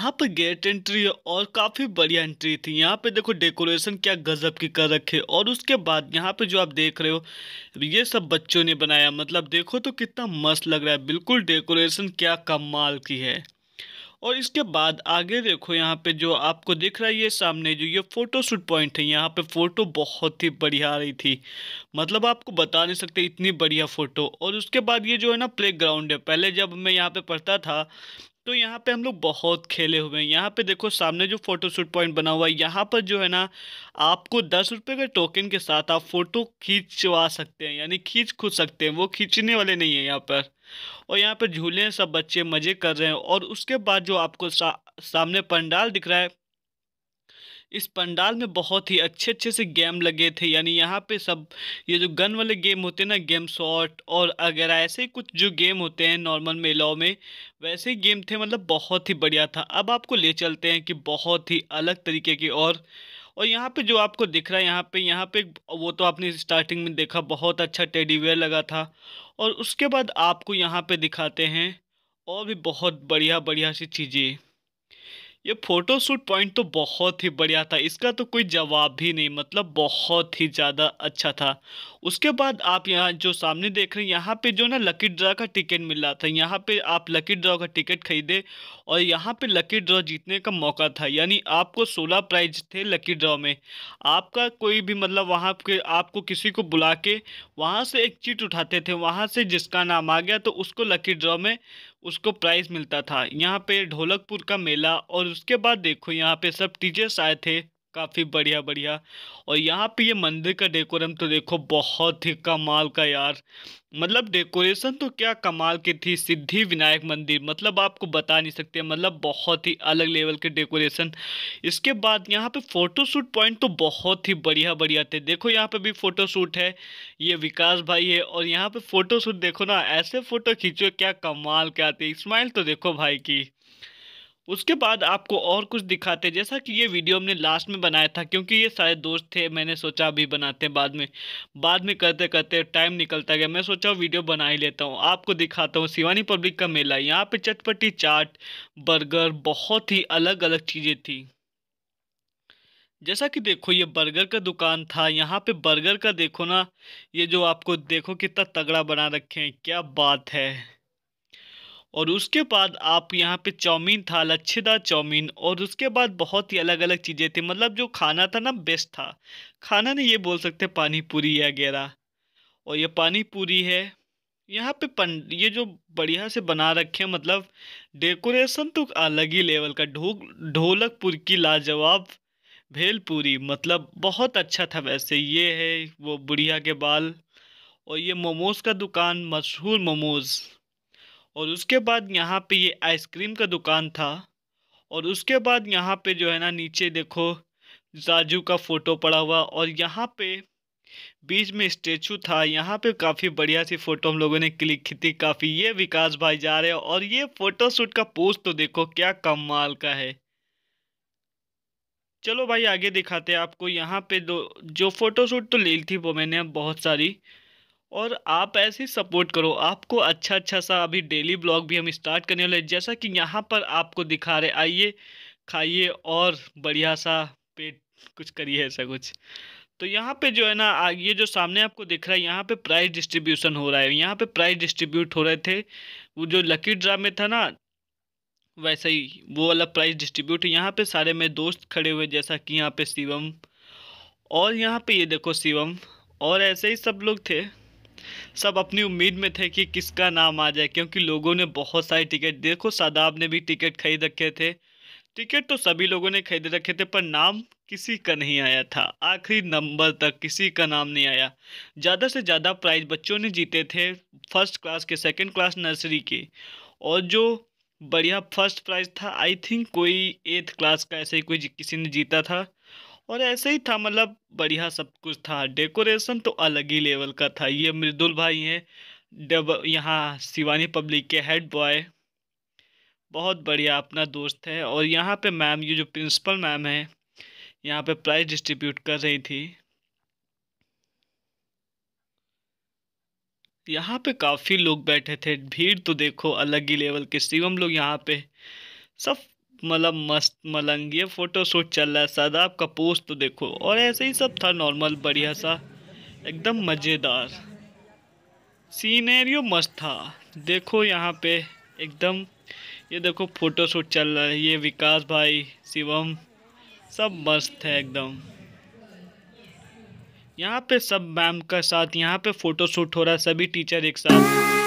यहाँ पे gate entry है और काफी बढ़िया एंट्री थी यहाँ पे देखो डेकोरेशन क्या गजब की कर रखे और उसके बाद यहाँ पे जो आप देख रहे हो ये सब बच्चों ने बनाया मतलब देखो तो कितना मस्त लग रहा है बिल्कुल डेकोरेशन क्या कमाल की है और इसके बाद आगे देखो यहाँ पे जो आपको दिख रहा है ये सामने जो ये फ़ोटो शूट पॉइंट है यहाँ पे फ़ोटो बहुत ही बढ़िया आ रही थी मतलब आपको बता नहीं सकते इतनी बढ़िया फ़ोटो और उसके बाद ये जो है ना प्ले ग्राउंड है पहले जब मैं यहाँ पे पढ़ता था तो यहाँ पे हम लोग बहुत खेले हुए हैं यहाँ पे देखो सामने जो फ़ोटोशूट पॉइंट बना हुआ है यहाँ पर जो है ना आपको दस रुपये के टोकन के साथ आप फ़ोटो खींचवा सकते हैं यानी खींच खुद सकते हैं वो खींचने वाले नहीं है यहाँ पर और यहाँ पर झूले हैं सब बच्चे मज़े कर रहे हैं और उसके बाद जो आपको सा, सामने पंडाल दिख रहा है इस पंडाल में बहुत ही अच्छे अच्छे से गेम लगे थे यानी यहाँ पे सब ये जो गन वाले गेम होते हैं ना गेम शॉट और अगर ऐसे कुछ जो गेम होते हैं नॉर्मल मेलाओं में वैसे गेम थे मतलब बहुत ही बढ़िया था अब आपको ले चलते हैं कि बहुत ही अलग तरीके की और और यहाँ पे जो आपको दिख रहा है यहाँ पे यहाँ पे वो तो आपने स्टार्टिंग में देखा बहुत अच्छा टेडीवेयर लगा था और उसके बाद आपको यहाँ पे दिखाते हैं और भी बहुत बढ़िया बढ़िया सी चीज़ें ये फोटोशूट पॉइंट तो बहुत ही बढ़िया था इसका तो कोई जवाब भी नहीं मतलब बहुत ही ज़्यादा अच्छा था उसके बाद आप यहाँ जो सामने देख रहे हैं यहाँ पे जो ना लकी ड्रा का टिकट मिल रहा था यहाँ पे आप लकी ड्रा का टिकट खरीदे और यहाँ पे लकी ड्रा जीतने का मौका था यानी आपको सोलह प्राइज थे लकी ड्रा में आपका कोई भी मतलब वहाँ के आपको किसी को बुला के वहाँ से एक चीट उठाते थे वहाँ से जिसका नाम आ गया तो उसको लकी ड्रा में उसको प्राइज़ मिलता था यहाँ पे ढोलकपुर का मेला और उसके बाद देखो यहाँ पे सब टीचर्स आए थे काफ़ी बढ़िया बढ़िया और यहाँ पे ये मंदिर का डेकोरम तो देखो बहुत ही कमाल का यार मतलब डेकोरेशन तो क्या कमाल की थी सिद्धि विनायक मंदिर मतलब आपको बता नहीं सकते मतलब बहुत ही अलग लेवल के डेकोरेशन इसके बाद यहाँ पे फ़ोटोशूट पॉइंट तो बहुत ही बढ़िया बढ़िया थे देखो यहाँ पे भी फ़ोटोशूट है ये विकास भाई है और यहाँ पर फ़ोटोशूट देखो ना ऐसे फ़ोटो खींचो क्या कमाल के आते इस्माइल तो देखो भाई की उसके बाद आपको और कुछ दिखाते जैसा कि ये वीडियो हमने लास्ट में बनाया था क्योंकि ये सारे दोस्त थे मैंने सोचा अभी बनाते हैं बाद में बाद में करते करते टाइम निकलता गया मैं सोचा वीडियो बना ही लेता हूँ आपको दिखाता हूँ शिवानी पब्लिक का मेला यहाँ पे चटपटी चाट बर्गर बहुत ही अलग अलग चीज़ें थी जैसा कि देखो ये बर्गर का दुकान था यहाँ पर बर्गर का देखो ना ये जो आपको देखो कितना तगड़ा बना रखे हैं क्या बात है और उसके बाद आप यहाँ पे चाउमीन था लच्छेदार चाउमीन और उसके बाद बहुत ही अलग अलग चीज़ें थी मतलब जो खाना था ना बेस्ट था खाना नहीं ये बोल सकते पानी पूरी वगैरह और ये पानी पूरी है यहाँ पे पन ये जो बढ़िया से बना रखे हैं मतलब डेकोरेशन तो अलग ही लेवल का ढोक ढोलकपुर की लाजवाब भेलपूरी मतलब बहुत अच्छा था वैसे ये है वो बुढ़िया के बाल और ये मोमोज़ का दुकान मशहूर मोमोज़ और उसके बाद यहाँ पे ये आइसक्रीम का दुकान था और उसके बाद यहाँ पे जो है ना नीचे देखो राजू का फ़ोटो पड़ा हुआ और यहाँ पे बीच में स्टेचू था यहाँ पे काफ़ी बढ़िया सी फ़ोटो हम लोगों ने क्लिक की थी काफ़ी ये विकास भाई जा रहे हैं और ये फ़ोटोशूट का पोस्ट तो देखो क्या कमाल का है चलो भाई आगे दिखाते हैं आपको यहाँ पे दो जो फ़ोटोशूट तो ली थी वो मैंने बहुत सारी और आप ऐसे ही सपोर्ट करो आपको अच्छा अच्छा सा अभी डेली ब्लॉग भी हम स्टार्ट करने वाले जैसा कि यहाँ पर आपको दिखा रहे आइए खाइए और बढ़िया सा पेट कुछ करिए ऐसा कुछ तो यहाँ पे जो है ना ये जो सामने आपको दिख रहा है यहाँ पे प्राइस डिस्ट्रीब्यूशन हो रहा है यहाँ पे प्राइस डिस्ट्रीब्यूट हो रहे थे वो जो लकी ड्रा में था ना वैसे ही वो वाला प्राइस डिस्ट्रीब्यूट यहाँ पे सारे मेरे दोस्त खड़े हुए जैसा कि यहाँ पे शिवम और यहाँ पे ये देखो शिवम और ऐसे ही सब लोग थे सब अपनी उम्मीद में थे कि किसका नाम आ जाए क्योंकि लोगों ने बहुत सारे टिकट देखो सादाब ने भी टिकट खरीद रखे थे टिकट तो सभी लोगों ने खरीद रखे थे पर नाम किसी का नहीं आया था आखिरी नंबर तक किसी का नाम नहीं आया ज़्यादा से ज़्यादा प्राइज बच्चों ने जीते थे फर्स्ट क्लास के सेकेंड क्लास नर्सरी के और जो बढ़िया फर्स्ट प्राइज था आई थिंक कोई एथ क्लास का ऐसे ही कोई किसी ने जीता था और ऐसे ही था मतलब बढ़िया सब कुछ था डेकोरेशन तो अलग ही लेवल का था ये मृदुल भाई हैं डब यहाँ शिवानी पब्लिक के हेड बॉय बहुत बढ़िया अपना दोस्त है और यहाँ पे मैम ये जो प्रिंसिपल मैम है यहाँ पे प्राइज़ डिस्ट्रीब्यूट कर रही थी यहाँ पे काफ़ी लोग बैठे थे भीड़ तो देखो अलग ही लेवल के शिवम लोग यहाँ पे सब मतलब मस्त मलंग ये फ़ोटोशूट चल रहा है सादा आपका पोस्ट तो देखो और ऐसे ही सब था नॉर्मल बढ़िया सा एकदम मज़ेदार सीनेरियो मस्त था देखो यहाँ पे एकदम ये देखो फ़ोटोशूट चल रहा है ये विकास भाई शिवम सब मस्त है एकदम यहाँ पे सब मैम का साथ यहाँ पे फ़ोटोशूट हो रहा है सभी टीचर एक साथ